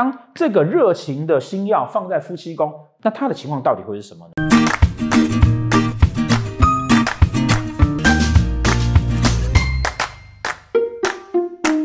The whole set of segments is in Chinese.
当这个热情的星耀放在夫妻宫，那他的情况到底会是什么呢？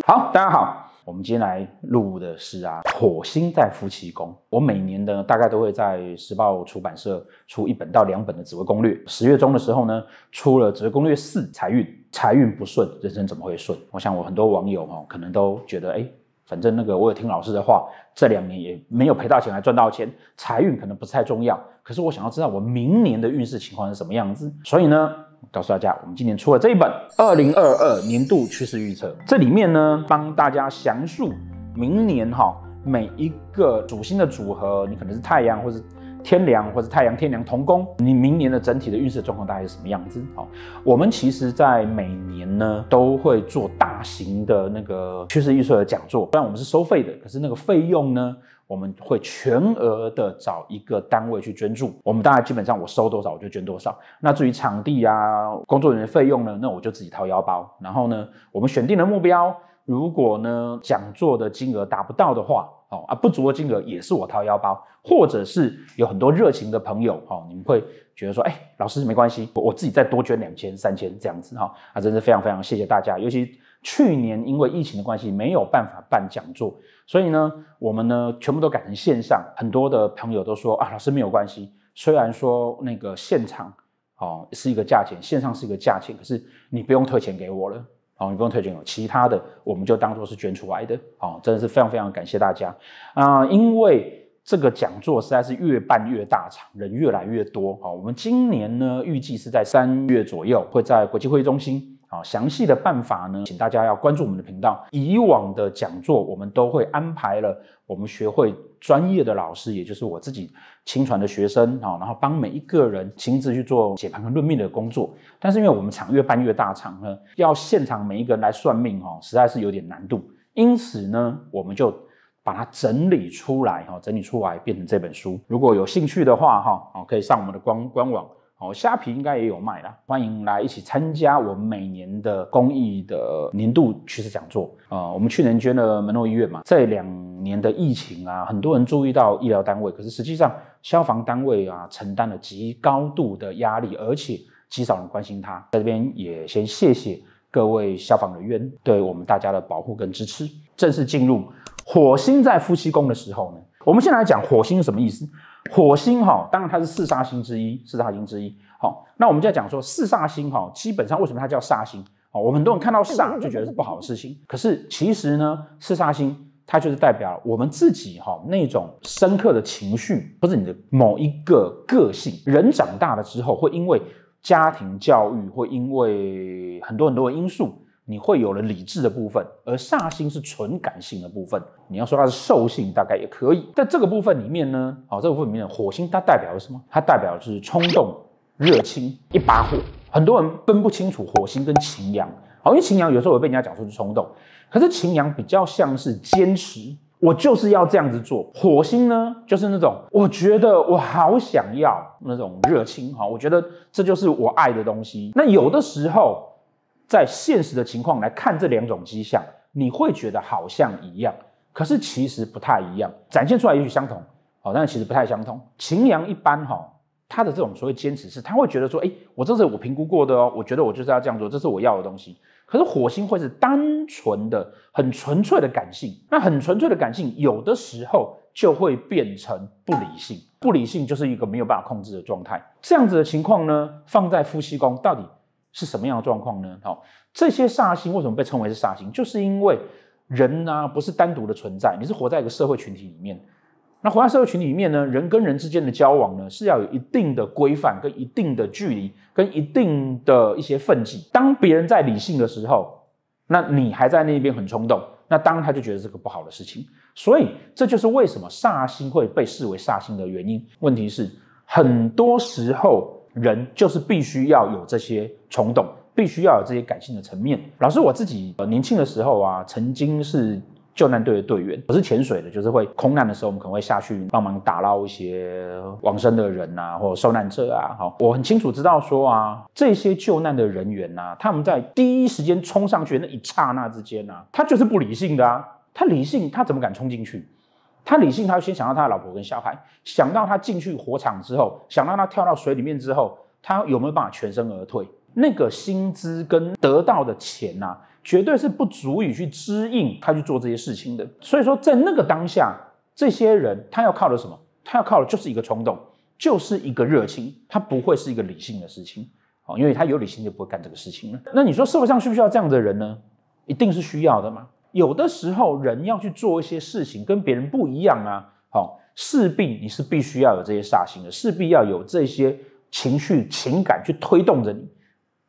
好，大家好，我们今天来录的是啊，火星在夫妻宫。我每年呢，大概都会在时报出版社出一本到两本的紫微攻略。十月中的时候呢，出了《紫微攻略四》，财运，财运不顺，人生怎么会顺？我想，我很多网友哦，可能都觉得，哎。反正那个我有听老师的话，这两年也没有赔大钱还赚到钱，财运可能不太重要。可是我想要知道我明年的运势情况是什么样子，所以呢，告诉大家，我们今年出了这一本《二零二二年度趋势预测》，这里面呢，帮大家详述明年哈每一个主星的组合，你可能是太阳，或是。天梁或者太阳天梁同宫，你明年的整体的运势状况大概是什么样子？好，我们其实，在每年呢都会做大型的那个趋势预测的讲座，虽然我们是收费的，可是那个费用呢，我们会全额的找一个单位去捐助。我们大概基本上我收多少我就捐多少。那至于场地啊、工作人员费用呢，那我就自己掏腰包。然后呢，我们选定了目标，如果呢讲座的金额达不到的话，哦啊，不足的金额也是我掏腰包，或者是有很多热情的朋友，哈，你们会觉得说，哎，老师没关系，我我自己再多捐两千三千这样子，哈，啊，真是非常非常谢谢大家。尤其去年因为疫情的关系没有办法办讲座，所以呢，我们呢全部都改成线上，很多的朋友都说啊，老师没有关系，虽然说那个现场哦是一个价钱，线上是一个价钱，可是你不用退钱给我了。哦，你不用推荐了，其他的我们就当做是捐出来的。哦，真的是非常非常感谢大家啊！因为这个讲座实在是越办越大场，人越来越多。好，我们今年呢预计是在三月左右，会在国际会议中心。好，详细的办法呢，请大家要关注我们的频道。以往的讲座，我们都会安排了我们学会专业的老师，也就是我自己亲传的学生，哈，然后帮每一个人亲自去做解盘和论命的工作。但是因为我们场越办越大，场呢，要现场每一个人来算命，哈，实在是有点难度。因此呢，我们就把它整理出来，哈，整理出来变成这本书。如果有兴趣的话，哈，可以上我们的官官网。哦，虾皮应该也有卖啦，欢迎来一起参加我每年的公益的年度趋势讲座。呃，我们去年捐了门诺医院嘛，这两年的疫情啊，很多人注意到医疗单位，可是实际上消防单位啊，承担了极高度的压力，而且极少人关心它。在这边也先谢谢各位消防人员对我们大家的保护跟支持。正式进入火星在夫妻宫的时候呢，我们先来讲火星是什么意思。火星哈，当然它是四煞星之一，四煞星之一。好，那我们就要讲说四煞星哈，基本上为什么它叫煞星？好，我们很多人看到煞就觉得是不好的事情，可是其实呢，四煞星它就是代表我们自己哈那种深刻的情绪，不是你的某一个个性。人长大了之后，会因为家庭教育，会因为很多很多的因素。你会有了理智的部分，而煞星是纯感性的部分。你要说它是兽性，大概也可以。在这个部分里面呢，好，这个部分里面，火星它代表了什么？它代表就是冲动、热情、一把火。很多人分不清楚火星跟擎羊。好，因为擎羊有时候会被人家讲说去冲动，可是擎羊比较像是坚持，我就是要这样子做。火星呢，就是那种我觉得我好想要那种热情哈，我觉得这就是我爱的东西。那有的时候。在现实的情况来看，这两种迹象，你会觉得好像一样，可是其实不太一样。展现出来也许相同，哦，但其实不太相同。擎羊一般哈，他的这种所谓坚持是，他会觉得说，哎，我这是我评估过的哦，我觉得我就是要这样做，这是我要的东西。可是火星会是单纯的、很纯粹的感性，那很纯粹的感性，有的时候就会变成不理性。不理性就是一个没有办法控制的状态。这样子的情况呢，放在夫妻宫到底？是什么样的状况呢？好，这些煞星为什么被称为是煞星？就是因为人呢不是单独的存在，你是活在一个社会群体里面。那活在社会群里面呢，人跟人之间的交往呢是要有一定的规范、跟一定的距离、跟一定的一些分际。当别人在理性的时候，那你还在那边很冲动，那当然他就觉得这个不好的事情。所以这就是为什么煞星会被视为煞星的原因。问题是很多时候。人就是必须要有这些冲动，必须要有这些感性的层面。老师，我自己呃年轻的时候啊，曾经是救难队的队员，我是潜水的，就是会空难的时候，我们可能会下去帮忙打捞一些往生的人呐，或者受难者啊。好，我很清楚知道说啊，这些救难的人员呐，他们在第一时间冲上去那一刹那之间呐，他就是不理性的啊，他理性他怎么敢冲进去？他理性，他先想到他的老婆跟小孩，想到他进去火场之后，想到他跳到水里面之后，他有没有办法全身而退？那个薪资跟得到的钱呐，绝对是不足以去支应他去做这些事情的。所以说，在那个当下，这些人他要靠的什么？他要靠的就是一个冲动，就是一个热情，他不会是一个理性的事情哦，因为他有理性就不会干这个事情了。那你说社会上需不需要这样的人呢？一定是需要的吗？有的时候，人要去做一些事情跟别人不一样啊，好，势必你是必须要有这些煞星的，势必要有这些情绪情感去推动着你，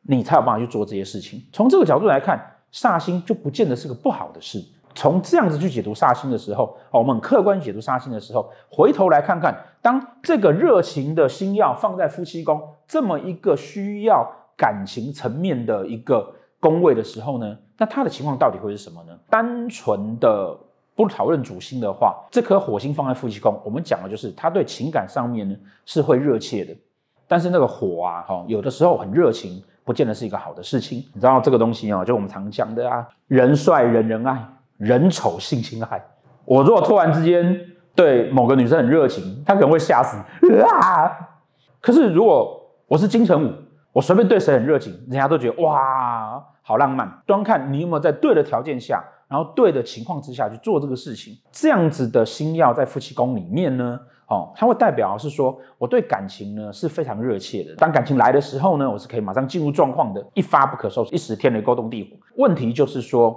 你才有办法去做这些事情。从这个角度来看，煞星就不见得是个不好的事。从这样子去解读煞星的时候，我们客观解读煞星的时候，回头来看看，当这个热情的星耀放在夫妻宫这么一个需要感情层面的一个。工位的时候呢，那他的情况到底会是什么呢？单纯的不讨论主星的话，这颗火星放在夫妻宫，我们讲的就是他对情感上面呢是会热切的，但是那个火啊，哈，有的时候很热情，不见得是一个好的事情。你知道这个东西啊，就我们常讲的啊，人帅人人爱，人丑性侵害。我如果突然之间对某个女生很热情，她可能会吓死。啊。可是如果我是金城武，我随便对谁很热情，人家都觉得哇。好浪漫，端看你有没有在对的条件下，然后对的情况之下去做这个事情。这样子的星耀在夫妻宫里面呢，哦，它会代表是说我对感情呢是非常热切的。当感情来的时候呢，我是可以马上进入状况的，一发不可收拾，一时天雷勾动地火。问题就是说，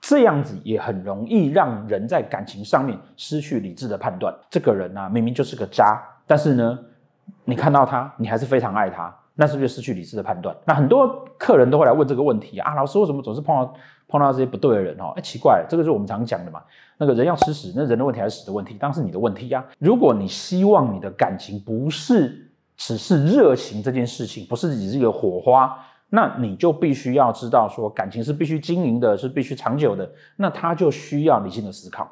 这样子也很容易让人在感情上面失去理智的判断。这个人呢，明明就是个渣，但是呢，你看到他，你还是非常爱他。那是不是就失去理智的判断？那很多客人都会来问这个问题啊，老师为什么总是碰到碰到这些不对的人哦？哎，奇怪，这个是我们常讲的嘛。那个人要吃屎，那人的问题还是屎的问题，当然是你的问题呀。如果你希望你的感情不是只是热情这件事情，不是只是一个火花，那你就必须要知道说感情是必须经营的，是必须长久的。那他就需要理性的思考。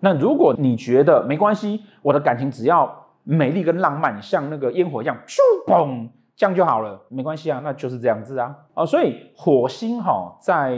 那如果你觉得没关系，我的感情只要美丽跟浪漫，像那个烟火一样，咻嘣。这样就好了，没关系啊，那就是这样子啊，啊，所以火星哈在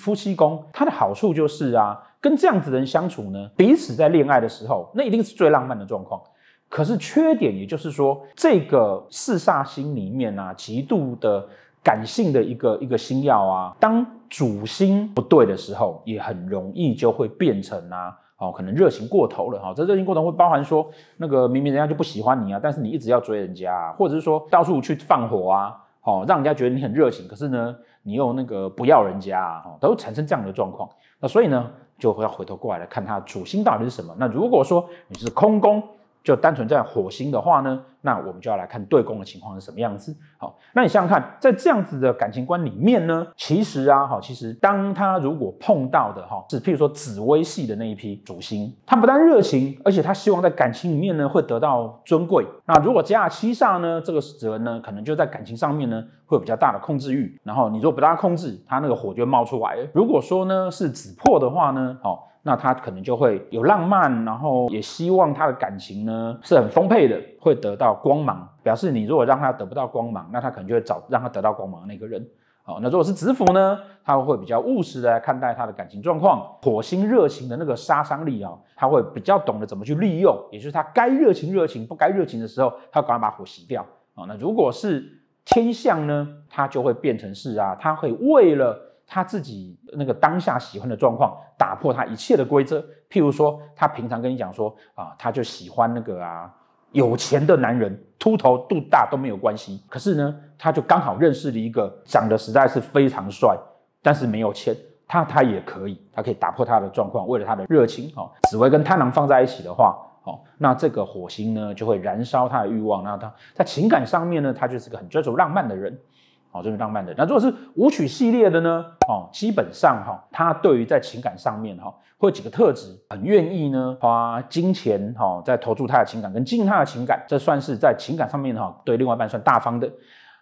夫妻宫，它的好处就是啊，跟这样子的人相处呢，彼此在恋爱的时候，那一定是最浪漫的状况。可是缺点，也就是说，这个四煞星里面啊，极度的感性的一个一个星耀啊，当主星不对的时候，也很容易就会变成啊。哦，可能热情过头了哈。这热情过头会包含说，那个明明人家就不喜欢你啊，但是你一直要追人家，啊，或者是说到处去放火啊，哦，让人家觉得你很热情，可是呢，你又那个不要人家，哦，都产生这样的状况。那所以呢，就会要回头过来来看他主心到底是什么。那如果说你是空宫。就单纯在火星的话呢，那我们就要来看对宫的情况是什么样子。好，那你想想看，在这样子的感情观里面呢，其实啊，哈，其实当他如果碰到的哈，是譬如说紫微系的那一批主星，他不但热情，而且他希望在感情里面呢会得到尊贵。那如果加了七煞呢，这个则呢可能就在感情上面呢会有比较大的控制欲。然后你若不大控制，他那个火就会冒出来。如果说呢是紫破的话呢，好。那他可能就会有浪漫，然后也希望他的感情呢是很丰沛的，会得到光芒。表示你如果让他得不到光芒，那他可能就会找让他得到光芒的那个人。好，那如果是子符呢，他会比较务实的看待他的感情状况。火星热情的那个杀伤力啊，他会比较懂得怎么去利用，也就是他该热情热情，不该热情的时候，他赶快把火熄掉。啊，那如果是天象呢，他就会变成是啊，他会为了。他自己那个当下喜欢的状况，打破他一切的规则。譬如说，他平常跟你讲说啊，他就喜欢那个啊有钱的男人，秃头、肚大都没有关系。可是呢，他就刚好认识了一个长得实在是非常帅，但是没有钱，他他也可以，他可以打破他的状况，为了他的热情。哦，紫薇跟贪狼放在一起的话，哦，那这个火星呢就会燃烧他的欲望。那他，在情感上面呢，他就是个很追求浪漫的人。好，这是浪漫的。那如果是舞曲系列的呢？哦，基本上哈，他对于在情感上面哈，会有几个特质，很愿意呢花金钱哈，在投注他的情感跟经营他的情感，这算是在情感上面哈，对另外一半算大方的。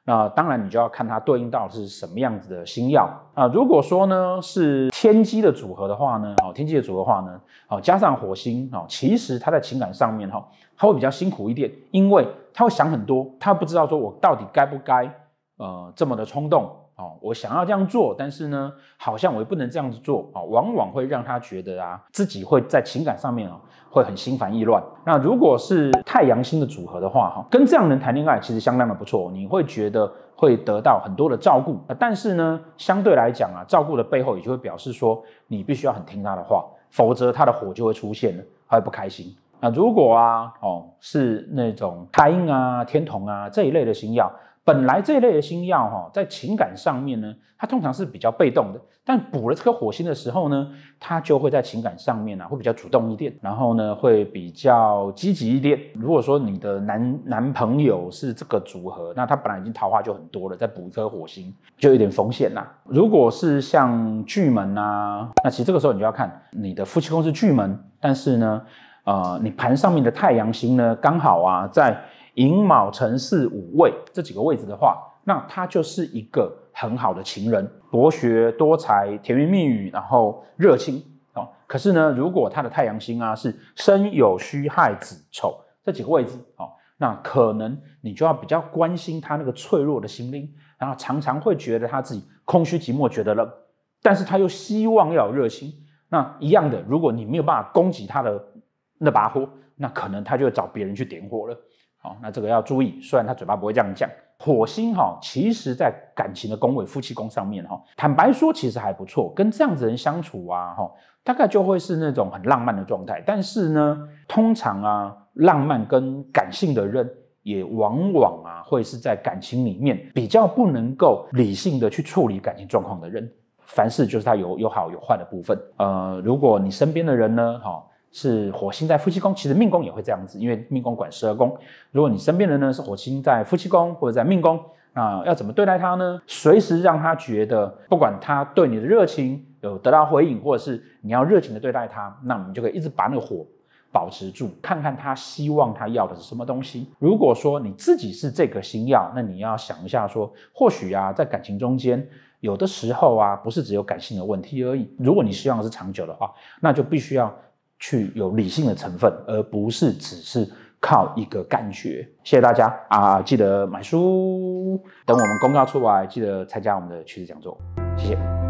那当然，你就要看他对应到是什么样子的星耀啊。如果说呢是天机的组合的话呢，哦，天机的组的话呢，哦，加上火星哦，其实他在情感上面哈，他会比较辛苦一点，因为他会想很多，他不知道说我到底该不该。呃，这么的冲动哦，我想要这样做，但是呢，好像我又不能这样子做啊，往往会让他觉得啊，自己会在情感上面啊，会很心烦意乱。那如果是太阳星的组合的话哈，跟这样人谈恋爱其实相当的不错，你会觉得会得到很多的照顾。但是呢，相对来讲啊，照顾的背后也就会表示说，你必须要很听他的话，否则他的火就会出现了，他会不开心。那如果啊，哦，是那种太阴啊、天童啊这一类的星耀，本来这一类的星耀哈，在情感上面呢，它通常是比较被动的。但补了这颗火星的时候呢，它就会在情感上面啊，会比较主动一点，然后呢，会比较积极一点。如果说你的男男朋友是这个组合，那他本来已经桃花就很多了，再补一颗火星，就有点风险啦。如果是像巨门啊，那其实这个时候你就要看你的夫妻宫是巨门，但是呢，呃，你盘上面的太阳星呢，刚好啊，在。寅卯辰巳午未这几个位置的话，那他就是一个很好的情人，博学多才，甜言蜜语，然后热情。哦，可是呢，如果他的太阳星啊是生有虚亥子丑这几个位置，哦，那可能你就要比较关心他那个脆弱的心灵，然后常常会觉得他自己空虚寂寞，觉得冷，但是他又希望要有热情。那一样的，如果你没有办法攻击他的那把火，那可能他就会找别人去点火了。好，那这个要注意。虽然他嘴巴不会这样讲，火星哈，其实在感情的宫位夫妻宫上面哈，坦白说其实还不错，跟这样子人相处啊哈，大概就会是那种很浪漫的状态。但是呢，通常啊，浪漫跟感性的人，也往往啊，会是在感情里面比较不能够理性的去处理感情状况的人。凡事就是他有有好有坏的部分。呃，如果你身边的人呢，哈。是火星在夫妻宫，其实命宫也会这样子，因为命宫管十二宫。如果你身边人呢是火星在夫妻宫或者在命宫，那要怎么对待他呢？随时让他觉得，不管他对你的热情有得到回应，或者是你要热情的对待他，那我们就可以一直把那个火保持住。看看他希望他要的是什么东西。如果说你自己是这个星耀，那你要想一下说，或许啊，在感情中间，有的时候啊，不是只有感性的问题而已。如果你希望是长久的话，那就必须要。去有理性的成分，而不是只是靠一个感觉。谢谢大家啊！记得买书，等我们公告出来，记得参加我们的趋势讲座。谢谢。